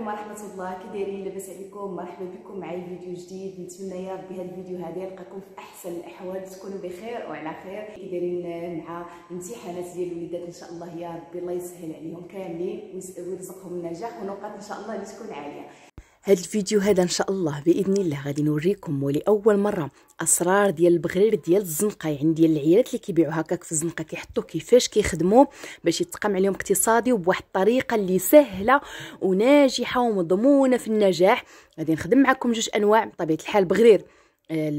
عليكم ورحمه الله كي دايرين لاباس عليكم مرحبا بكم معايا فيديو جديد نتمنى يا ربي هذا الفيديو هذا يلقاكم في احسن الاحوال تكونوا بخير وعلى خير كي دايرين مع امتحانات ديال الوليدات ان شاء الله يا ربي الله يسهل عليهم كاملين ويرزقهم النجاح ونقاط ان شاء الله اللي تكون عاليه هاد الفيديو هذا ان شاء الله باذن الله غادي نوريكم ولاول مره اسرار ديال البغرير ديال الزنقه يعني ديال العيالات اللي كيبيعوا هكاك في الزنقه كيحطوا كيفاش كيخدموا باش يتقام عليهم اقتصادي وبواحد الطريقه اللي سهله وناجحه ومضمونه في النجاح غادي نخدم معكم جوج انواع بطبيعه الحال بغرير آه،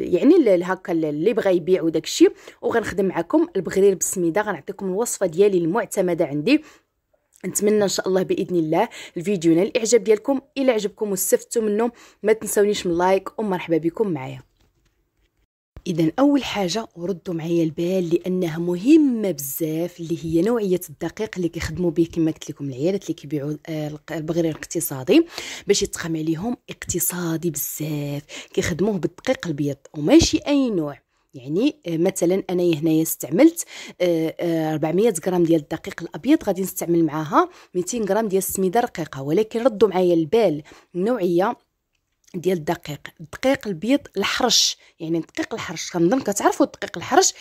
يعني هكا اللي بغى يبيع وداك الشيء وغنخدم معكم البغرير بالسميده غنعطيكم الوصفه ديالي المعتمده عندي نتمنى ان شاء الله باذن الله الفيديو نال الاعجاب ديالكم الى عجبكم واستفدتوا منه ما تنساونيش من لايك ومرحبا بكم معايا اذا اول حاجه وردوا معايا البال لانها مهمه بزاف اللي هي نوعيه الدقيق اللي كيخدموا به كما قلت لكم العيالات اللي كيبيعوا آه، البغرير الاقتصادي باش يتقام عليهم اقتصادي بزاف كيخدموه بالدقيق البيض وماشي اي نوع يعني آه، مثلا انا هنايا استعملت 400 آه، آه، غرام ديال الدقيق الابيض غادي نستعمل معاها 200 غرام ديال السميده رقيقه ولكن ردوا معايا البال النوعيه ديال الدقيق الدقيق البيض الحرش يعني الدقيق الحرش كنظن كتعرفوا الدقيق الحرش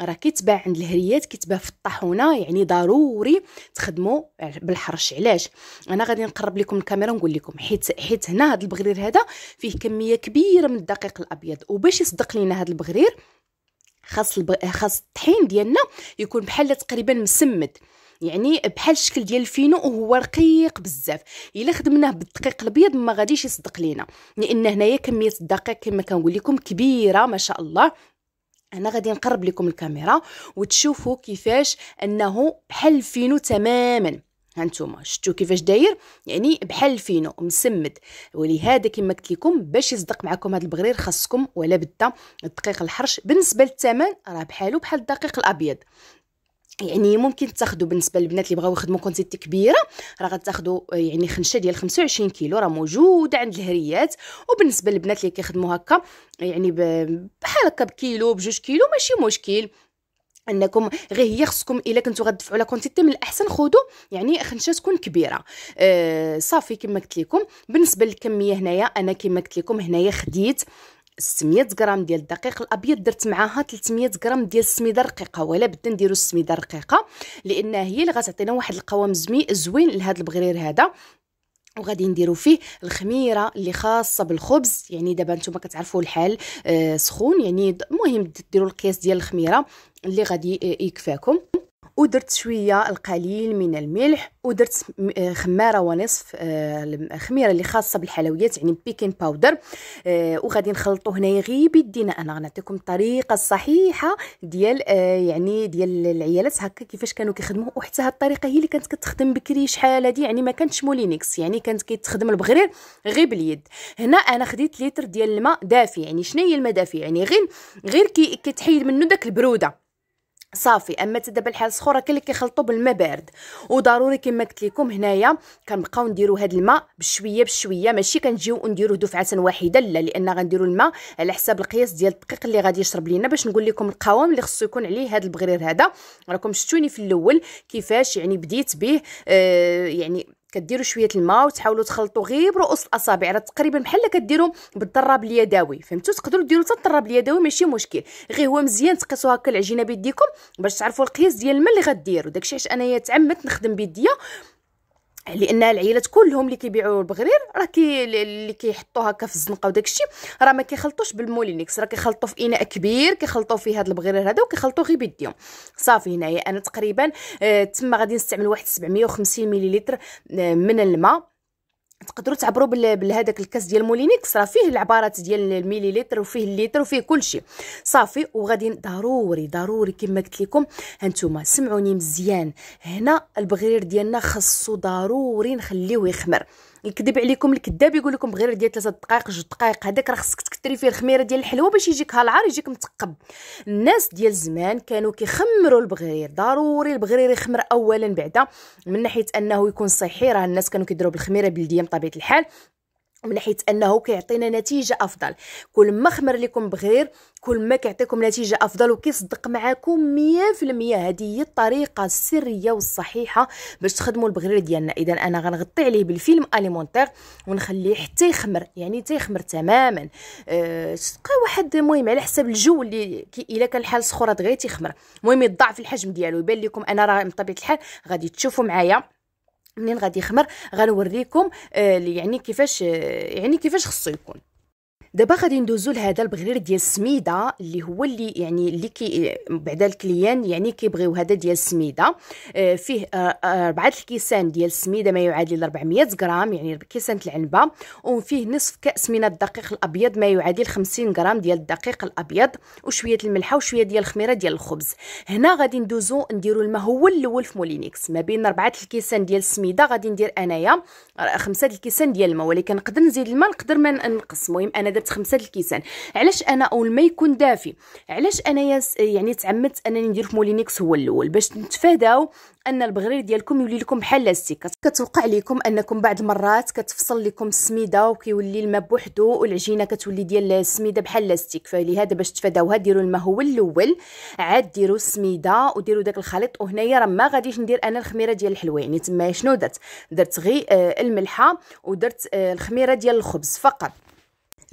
راه كيتباع عند الهريات كيتباع في الطاحونه يعني ضروري تخدموا بالحرش علاش انا غادي نقرب لكم الكاميرا ونقول لكم حيت حيت هنا هذا البغرير هذا فيه كميه كبيره من الدقيق الابيض وباش يصدق لينا هذا البغرير خاص الب... خاص الطحين ديالنا يكون بحال تقريبا مسمد يعني بحال الشكل ديال الفينو وهو رقيق بزاف الا خدمناه بالدقيق الابيض ما غاديش يصدق لينا لان هنايا كميه الدقيق كما كنقول لكم كبيره ما شاء الله انا غادي نقرب لكم الكاميرا وتشوفوا كيفاش انه بحال الفينو تماما هانتوما شفتوا كيفاش داير يعني بحال الفينو مسمد ولهذا كما قلت لكم باش يصدق معكم هذا البغرير خاصكم ولا بدا الدقيق الحرش بالنسبه للثمن راه بحالو بحال الدقيق الابيض يعني ممكن تاخذوا بالنسبه للبنات اللي بغاو يخدموا كونتيتي كبيره راه غتاخذوا آه، يعني خنشه ديال 25 كيلو راه موجوده عند الهريات وبالنسبه للبنات اللي كيخدموا هكا يعني بحال هكا بكيلو بجوج كيلو ماشي مشكل انكم غير هي خصكم الا كنتو غدفعوا لا كونتيتي من الاحسن خذوا يعني خنشه تكون كبيره أه صافي كما قلت لكم بالنسبه للكميه هنايا انا كما قلت لكم هنايا خديت 600 غرام ديال الدقيق الابيض درت معاها 300 غرام ديال السميده الرقيقه ولا بدنا نديروا السميده الرقيقه لان هي اللي غتعطينا واحد القوام زمي زوين لهذا البغرير هذا وغادي نديرو فيه الخميره اللي خاصه بالخبز يعني دابا نتوما كتعرفوا الحال آه سخون يعني المهم ديروا القياس ديال الخميره اللي غادي آه، يكفاكم ودرت شويه القليل من الملح ودرت آه، خماره ونصف آه، الخميره آه، اللي خاصه بالحلويات يعني بيكين باودر وغادي نخلطو هنايا غير بيدينا انا غنعطيكم الطريقه الصحيحه ديال يعني ديال العيالات هكا كيفاش كانوا كيخدموا وحتى هاد الطريقه هي اللي كانت كتخدم بكري شحال هادي يعني ما كانتش مولينكس يعني كانت كتخدم البغرير غير باليد هنا انا خديت لتر ديال الماء دافي يعني شنو هي الماء دافي يعني غير غير كي كتحيد منه داك البروده صافي اما دابا الحال الصخوره كلي كيخلطوا بالماء بارد وضروري كما قلت لكم هنايا كنبقاو نديروا هذا الماء بشويه بشويه ماشي كنجيو ونديروه دفعه واحده لا لان غنديروا الماء على حساب القياس ديال الدقيق اللي غادي يشرب لينا باش نقول لكم القوام اللي خصو يكون عليه هذا البغرير هذا راكم شفتوني في الاول كيفاش يعني بديت به آه يعني كديروا شويه الماء وتحاولوا تخلطوا غير برؤوس الاصابع راه تقريبا بحال كديروا بالضراب اليدوي فهمتوا تقدروا ديروا حتى الضراب اليدوي ماشي مشكل غير هو مزيان تقيسوا هكا العجينه بيديكم باش تعرفوا القياس ديال الماء اللي غديروا داكشي علاش انايا تعمدت نخدم بيديا لان العيالات كلهم اللي كيبيعوا البغرير راه كي اللي كيحطوا هكا في الزنقه وداك الشيء راه ما كيخلطوش بالمولينيكس راه كيخلطوا في اناء كبير كيخلطوا فيه هذا البغرير هذا وكيخلطوا غير بيديهم صافي هنايا انا تقريبا آه، تما غادي نستعمل واحد 750 مليلتر آه، من الماء تقدروا تعبروا بهذاك الكاس ديال مولينيكس راه فيه العبارات ديال المليليتر وفيه الليتر وفيه كل شيء صافي وغادي ضروري ضروري كما قلت لكم هانتوما سمعوني مزيان هنا البغرير ديالنا خاصو ضروري نخليوه يخمر الكذب عليكم الكذاب يقول لكم غير ديال ثلاثه دقائق جوج دقائق هذاك راه خصك تكثري فيه الخميره ديال الحلوه باش يجيك هالعار يجيك متقب الناس ديال زمان كانوا كيخمروا البغرير ضروري البغرير يخمر اولا بعدا من ناحيه انه يكون صحي راه الناس كانوا كيديروا بالخميره بلديه بطبيعه الحال من حيث انه كيعطينا نتيجه افضل كل ما خمر لكم بغير كل ما كيعطيكم نتيجه افضل وكيصدق معاكم 100% هذه هي الطريقه السريه والصحيحه باش تخدموا البغرير ديالنا اذا انا غنغطي عليه بالفيلم اليمونتير ونخليه حتى يخمر يعني حتى يخمر تماما أه تبقى واحد المهم على حسب الجو اللي الا كان الحال صخره غير تيخمر المهم يضاعف الحجم ديالو يبان لكم انا راه بطبيعه الحال غادي تشوفوا معايا منين غادي يخمر غنوريكم آه، يعني كيفاش آه، يعني كيفاش خصو يكون دابا غادي ندوزو لهذا البغرير ديال السميده اللي هو اللي يعني اللي كي بعدا الكليان يعني كيبغيو هذا ديال السميده آه، فيه آه، ربعة الكيسان ديال السميده ما يعادل 400 غرام يعني كيسان العنبه وفيه نصف كاس من الدقيق الابيض ما يعادل 50 غرام ديال الدقيق الابيض وشويه الملحه وشويه ديال الخميره ديال الخبز هنا غادي ندوزو نديرو هو الاول في مولينيكس ما بين ربعة الكيسان ديال السميده غادي ندير انايا آه، خمسة الكيسان ديال الماء ولكن نقدر نزيد الماء نقدر ما نقص المهم انا درت ساعات خمسة الكيسان علاش انا اول ما يكون دافي علاش انا يعني تعمدت انني ندير في مولينيكس هو الاول باش نتفاداو ان البغرير ديالكم يولي لكم بحال لاستيك كتوقع لكم انكم بعض المرات كتفصل لكم السميده وكيولي الماء بوحدو والعجينه كتولي ديال السميده بحال لاستيك فلهذا باش تفاداوها ديروا الماء هو الاول عاد ديروا السميده وديروا داك الخليط وهنايا راه ما غاديش ندير انا الخميره ديال الحلوه يعني تما شنو درت درت غي آه، الملحه ودرت آه، الخميره ديال الخبز فقط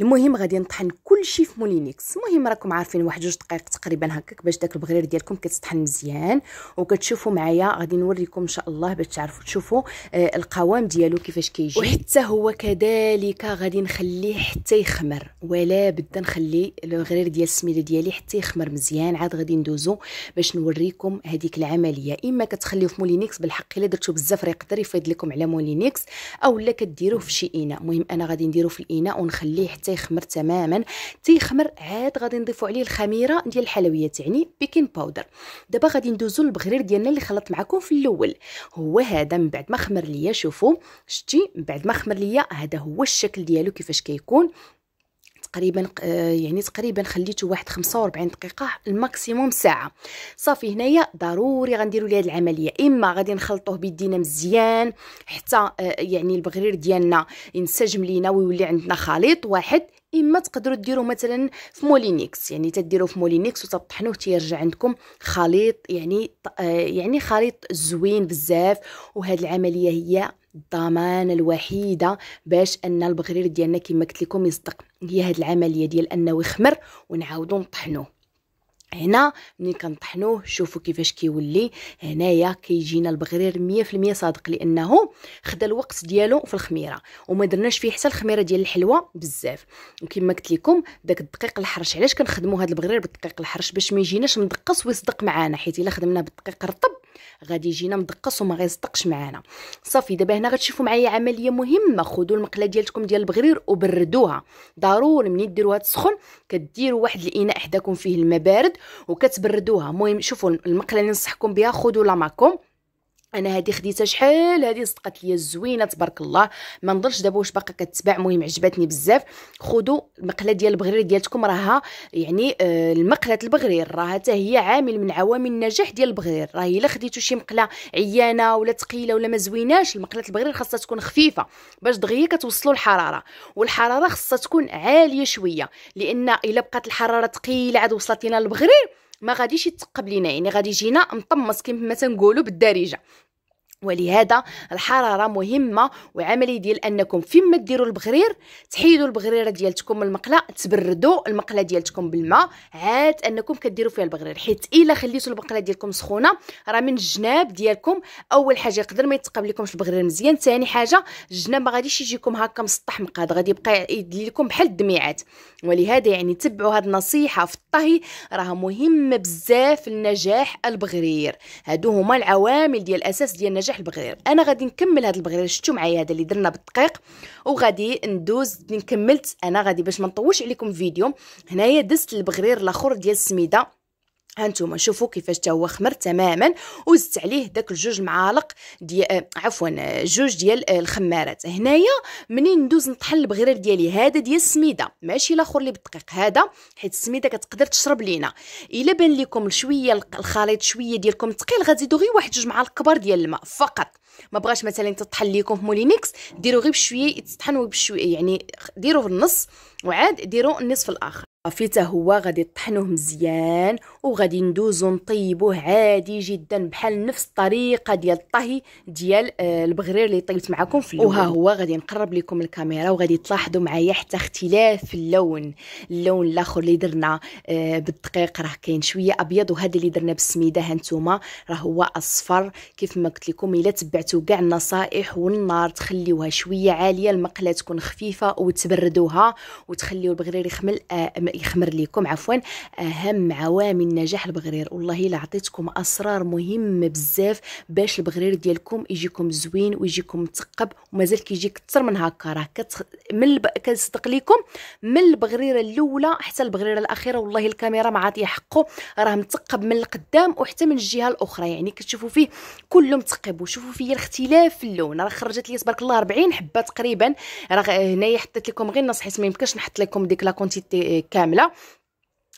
المهم غادي نطحن كلشي في مولينيكس المهم راكم عارفين واحد جوج دقائق تقريبا هكاك باش داك البغرير ديالكم كتطحن مزيان وكتشوفوا معايا غادي نوريكم ان شاء الله باش تعرفوا تشوفوا آه القوام ديالو كيفاش كيجي وحتى هو كذلك غادي نخليه حتى يخمر ولا بدا نخلي البغرير ديال السميده ديالي حتى يخمر مزيان عاد غادي ندوزو باش نوريكم هذيك العمليه اما كتخليوه في مولينيكس بالحق الا درتو بزاف راه يقدر يفيض لكم على مولينيكس اولا كديروه في شي اناء المهم انا غادي نديرو في الاناء ونخليه حتى يخمر تماما تيخمر عاد غادي نضيفوا عليه الخميره ديال الحلويات يعني بيكين باودر دابا غادي ندوزو للبغرير ديالنا اللي خلطت معكم في الاول هو هذا من بعد ما خمر ليا شوفوا شتي من بعد ما خمر ليا هذا هو الشكل ديالو كيفاش كيكون تقريبا آه، يعني تقريبا خليته واحد 45 دقيقه الماكسيموم ساعه صافي هنايا ضروري غنديروا لي هذه العمليه اما غادي نخلطوه بيدينا مزيان حتى آه، يعني البغرير ديالنا ينسجم لينا ويولي عندنا خليط واحد اما تقدروا ديروا مثلا في مولينيكس يعني تديروا في مولينيكس وتطحنوه تيرجع عندكم خليط يعني آه، يعني خليط زوين بزاف وهذه العمليه هي الضمانة الوحيدة باش أن البغرير ديالنا كما قلت لكم يصدق هي هذه العملية ديال أنه يخمر ونعاودوا نطحنوه هنا ملي كنطحنوه شوفوا كيفاش كيولي هنايا كيجينا البغرير 100% صادق لانه خدا الوقت ديالو في الخميره وما درناش فيه حتى الخميره ديال الحلوه بزاف وكما قلت لكم داك الدقيق الحرش علاش كنخدموا هذا البغرير بالدقيق الحرش باش ما يجيناش مدقص ويصدق معانا حيت الا خدمناه بالدقيق الرطب غادي يجينا مدقص وما غيصدقش معانا صافي دابا هنا غتشوفوا معايا عمليه مهمه خذوا المقله ديالتكم ديال البغرير وبردوها ضروري ملي ديروها تسخن كديروا واحد الاناء حداكم فيه الماء بارد وكتبردوها المهم شوفوا المقله اللي نصحكم بها خذوا لا انا هادي خديتها شحال هادي صدقات ليا زوينه تبارك الله ما نضلش دابا واش باقا كتباع المهم عجبتني بزاف خذوا المقله ديال البغرير ديالتكم راها يعني آه المقله البغرير راها حتى هي عامل من عوامل النجاح ديال البغرير راه الا خديتو شي مقله عيانه ولا ثقيله ولا ما زويناش المقله البغرير خاصها تكون خفيفه باش دغيا كتوصلوا الحراره والحراره خاصها تكون عاليه شويه لان الا بقات الحراره ثقيله عاد وصلت لنا البغرير ما غاديش يتقب لينا يعني غادي يجينا مطمس ما تنقولوا بالدارجه ولهذا الحراره مهمه وعمليه ديال انكم فيما ديروا البغرير تحيدوا البغريره ديالتكم من المقله تبردوا المقله ديالتكم بالماء عاد انكم كديروا فيها البغرير حيت الا خليتوا المقله ديالكم سخونه راه من الجناب ديالكم اول حاجه يقدر ما يتقبل لكمش البغرير مزيان ثاني حاجه الجناب ما غاديش يجيكم هكا مسطح مقاد غادي يبقى يدلي لكم بحال الدميعات ولهذا يعني تبعوا هاد النصيحه في الطهي راه مهمه بزاف لنجاح البغرير هادو هما العوامل ديال الاساس ديال نجاح نرشح البغرير انا غادي نكمل هذا البغرير شفتوا معايا هذا اللي درنا بالدقيق وغادي ندوز اللي كملت انا غادي باش ما نطولش عليكم الفيديو هنايا دزت البغرير الاخر ديال السميده هانتوما شوفوا كيفاش تا هو خمر تماما وزدت عليه داك الجوج معالق دي آه، عفوا آه، جوج ديال آه، الخمارات هنايا منين ندوز نطحن البغرير ديالي هذا ديال السميده ماشي الاخر اللي بالدقيق هذا حيت السميده كتقدر تشرب لينا الا بان لكم شويه الخليط شويه ديالكم ثقيل غتزيدوا غير واحد جوج معالق كبار ديال الماء فقط ما بغاش مثلا تطحن ليكم في مولينيكس ديروا غير بشويه يتطحنوا بشويه يعني ديروا في النص وعاد ديروا النصف الاخر فيتا هو غادي تطحنوه مزيان وغادي ندوزو نطيبوه عادي جدا بحال نفس الطريقه ديال الطهي ديال آه، البغرير اللي طيبت معكم في اللون وها هو غادي نقرب لكم الكاميرا وغادي تلاحظوا معايا حتى اختلاف في اللون اللون الاخر اللي درنا آه، بالدقيق راه كاين شويه ابيض وهذا اللي درنا بالسميده هانتوما راه هو اصفر كيف ما قلت لكم الا تبعتوا كاع النصائح والنار تخليوها شويه عاليه المقله تكون خفيفه وتبردوها وتخليو البغرير يخمل آه، يخمر لكم عفوا اهم عوامل النجاح البغرير والله الا عطيتكم اسرار مهمه بزاف باش البغرير ديالكم يجيكم زوين ويجيكم متقب ومازال كيجي كثر من هكا راه كتخ... من الب... كنصدق لكم من البغريره الاولى حتى البغريره الاخيره والله الكاميرا ما عاطيه حقه راه مثقب من القدام وحتى من الجهه الاخرى يعني كتشوفوا فيه كله مثقب وشوفوا فيه الاختلاف في اللون راه خرجت لي تبارك الله 40 حبه تقريبا راه هنايا حطيت لكم غير نص حيت ما يمكنش نحط لكم ديك لا كامله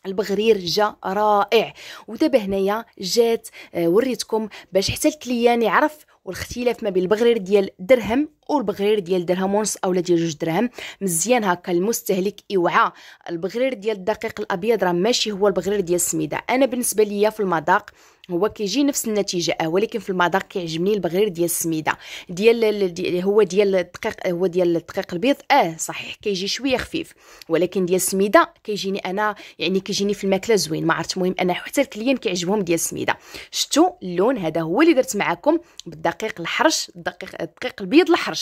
البغرير جا رائع ودابا هنايا جات آه، وريتكم باش حتى الكليان يعرف والاختلاف ما بين البغرير ديال درهم والبغرير ديال درهم ونص اولا ديال جوج درهم مزيان هكا المستهلك يوعى البغرير ديال الدقيق الابيض راه ماشي هو البغرير ديال السميده انا بالنسبه ليا في المذاق هو كيجي نفس النتيجه اه ولكن في المذاق كيعجبني البغرير ديال السميده ديال, ديال هو ديال الدقيق هو ديال الدقيق البيض اه صحيح كيجي شويه خفيف ولكن ديال السميده كيجيني انا يعني كيجيني في الماكله زوين ما عرفت المهم انا حتى الكليان كيعجبهم ديال السميده شفتوا اللون هذا هو اللي درت معكم بالدقيق الحرش الدقيق الدقيق البيض الحرش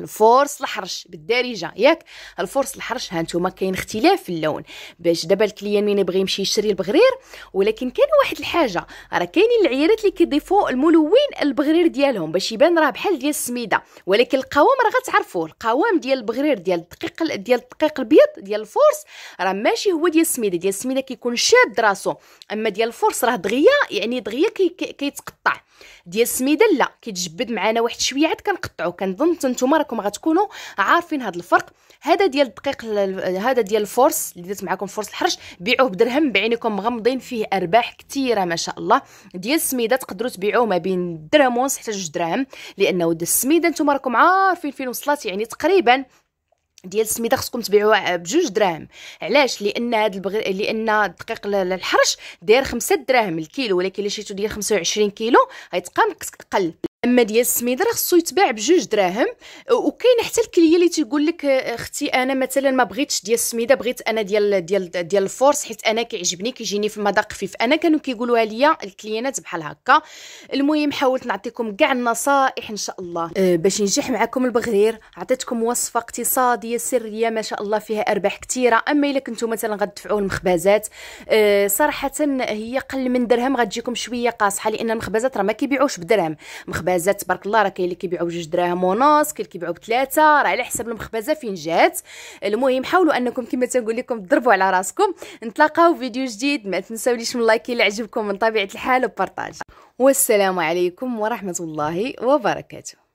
الفورس الحرش بالدارجه ياك الفورس الحرش هانتوما كاين اختلاف في اللون باش دابا الكليان مين يبغي يمشي يشري البغرير ولكن كاين واحد الحاجه راه كاينين العيارات اللي كيضيفوا الملون البغرير ديالهم باش يبان راه بحال ديال السميده ولكن القوام راه غتعرفوه القوام ديال البغرير ديال الدقيق ديال الدقيق البيض ديال الفورس راه ماشي هو ديال السميده ديال السميده كيكون شاد راسو اما ديال الفورس راه دغيا يعني دغيا كيتقطع كي كي ديال السميده لا كيتجبد معنا واحد شويه عاد كنقطعو كنظن نتوما راكم غتكونوا عارفين هذا الفرق هذا ديال الدقيق هذا ديال الفورس اللي درت معكم فورس الحرش بيعوه بدرهم بعينكم مغمضين فيه ارباح كثيره ما شاء الله ديال السميده تقدروا تبيعوه ما بين درهم ونص حتى جوج دراهم لانه السميده نتوما راكم عارفين فين وصلت يعني تقريبا ديال السميده خصكم تبيعوها بجوج دراهم علاش لان هاد البغ... لان الدقيق الحرش داير خمسة دراهم الكيلو ولكن الا شريتو ديال 25 كيلو غيتقام قل اما ديال السميده راه خصو يتباع بجوج دراهم وكاين حتى الكليه اللي تيقول لك اختي انا مثلا ما بغيتش ديال السميده بغيت انا ديال ديال ديال الفورس حيت انا كيعجبني كيجيني في المذاق خفيف انا كانوا كيقولوها ليا الكليانات بحال هكا المهم حاولت نعطيكم كاع النصائح ان شاء الله أه باش ينجح معكم البغرير عطيتكم وصفه اقتصاديه سريه ما شاء الله فيها ارباح كثيره اما الا كنتو مثلا غتدفعوا المخبزات أه صراحه هي قل من درهم غتجيكم شويه قاصحه لان المخبزات راه ما كيبيعوش بدرهم المخبزات تبارك الله راه كاين اللي كيبيعوا بجوج دراهم ونص كاين اللي كيبيعوا بثلاثه راه على حسب المخبزه فين جات المهم حاولوا انكم كما تنقول لكم تضربوا على راسكم نتلاقاو فيديو جديد ما تنساوليش من لايك الا عجبكم من طبيعه الحال وبارطاج والسلام عليكم ورحمه الله وبركاته